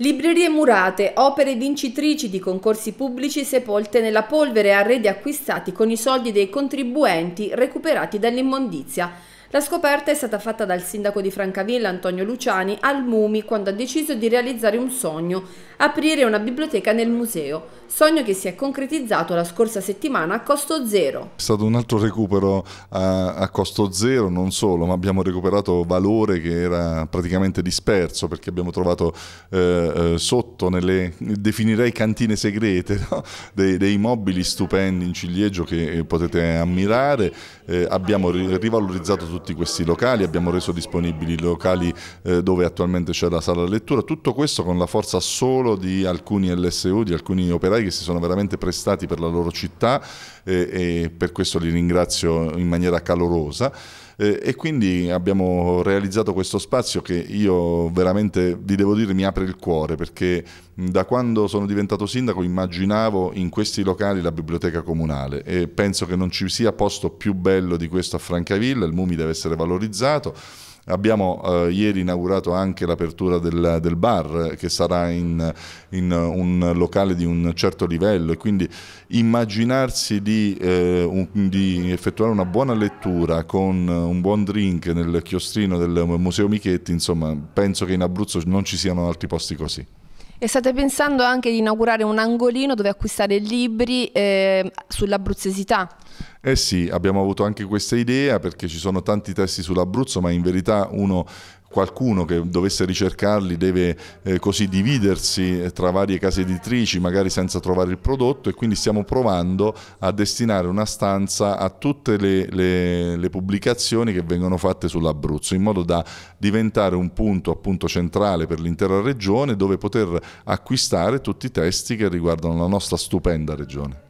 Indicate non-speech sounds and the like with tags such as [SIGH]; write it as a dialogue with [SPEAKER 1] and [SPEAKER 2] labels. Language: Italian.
[SPEAKER 1] Librerie murate, opere vincitrici di concorsi pubblici sepolte nella polvere e arredi acquistati con i soldi dei contribuenti recuperati dall'immondizia. La scoperta è stata fatta dal sindaco di Francavilla Antonio Luciani al Mumi quando ha deciso di realizzare un sogno, aprire una biblioteca nel museo, sogno che si è concretizzato la scorsa settimana a costo zero.
[SPEAKER 2] È stato un altro recupero a, eh, a costo zero, non solo, ma abbiamo recuperato valore che era praticamente disperso perché abbiamo trovato eh, eh sotto nelle, definirei cantine segrete, [LAUGHS] no? dei, dei, mobili stupendi in ciliegio che eh, potete ammirare, eh, abbiamo rivalorizzato tutto tutti questi locali, abbiamo reso disponibili i locali eh, dove attualmente c'è la sala lettura, tutto questo con la forza solo di alcuni LSU, di alcuni operai che si sono veramente prestati per la loro città eh, e per questo li ringrazio in maniera calorosa eh, e quindi abbiamo realizzato questo spazio che io veramente vi devo dire mi apre il cuore perché da quando sono diventato sindaco immaginavo in questi locali la biblioteca comunale e penso che non ci sia posto più bello di questo a Francavilla, il Mumi deve essere valorizzato Abbiamo eh, ieri inaugurato anche l'apertura del, del, bar che sarà in, in, uh, un locale di un certo livello e quindi immaginarsi di, eh, un, di, effettuare una buona lettura con un buon drink nel chiostrino del Museo Michetti, insomma penso che in Abruzzo non ci siano altri posti così.
[SPEAKER 1] E state pensando anche di inaugurare un angolino dove acquistare libri eh, sull'abruzzesità?
[SPEAKER 2] Eh sì, abbiamo avuto anche questa idea perché ci sono tanti testi sull'Abruzzo, ma in verità uno qualcuno che dovesse ricercarli deve eh, così dividersi eh, tra varie case editrici, magari senza trovare il prodotto e quindi stiamo provando a destinare una stanza a tutte le, le, le pubblicazioni che vengono fatte sull'Abruzzo, in modo da diventare un punto appunto centrale per l'intera regione dove poter acquistare tutti i testi che riguardano la nostra stupenda regione.